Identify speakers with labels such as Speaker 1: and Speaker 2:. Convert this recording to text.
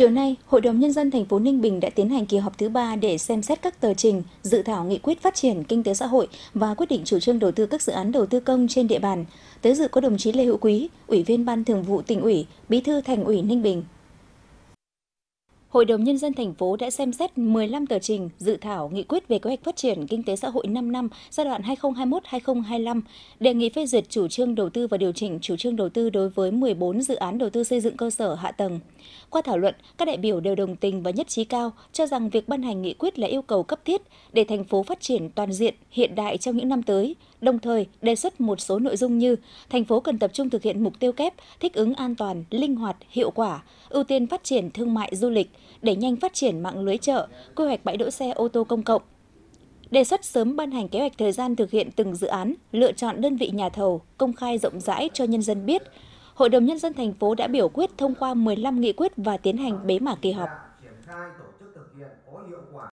Speaker 1: Chiều nay, Hội đồng Nhân dân thành phố Ninh Bình đã tiến hành kỳ họp thứ ba để xem xét các tờ trình, dự thảo nghị quyết phát triển kinh tế xã hội và quyết định chủ trương đầu tư các dự án đầu tư công trên địa bàn. Tới dự có đồng chí Lê Hữu Quý, Ủy viên Ban Thường vụ tỉnh ủy, Bí thư Thành ủy Ninh Bình, Hội đồng Nhân dân thành phố đã xem xét 15 tờ trình dự thảo nghị quyết về kế hoạch phát triển kinh tế xã hội 5 năm giai đoạn 2021-2025, đề nghị phê duyệt chủ trương đầu tư và điều chỉnh chủ trương đầu tư đối với 14 dự án đầu tư xây dựng cơ sở hạ tầng. Qua thảo luận, các đại biểu đều đồng tình và nhất trí cao cho rằng việc ban hành nghị quyết là yêu cầu cấp thiết để thành phố phát triển toàn diện, hiện đại trong những năm tới, đồng thời đề xuất một số nội dung như thành phố cần tập trung thực hiện mục tiêu kép thích ứng an toàn, linh hoạt, hiệu quả, ưu tiên phát triển thương mại du lịch, đẩy nhanh phát triển mạng lưới chợ, quy hoạch bãi đỗ xe ô tô công cộng. Đề xuất sớm ban hành kế hoạch thời gian thực hiện từng dự án, lựa chọn đơn vị nhà thầu, công khai rộng rãi cho nhân dân biết. Hội đồng Nhân dân thành phố đã biểu quyết thông qua 15 nghị quyết và tiến hành bế mạc kỳ họp.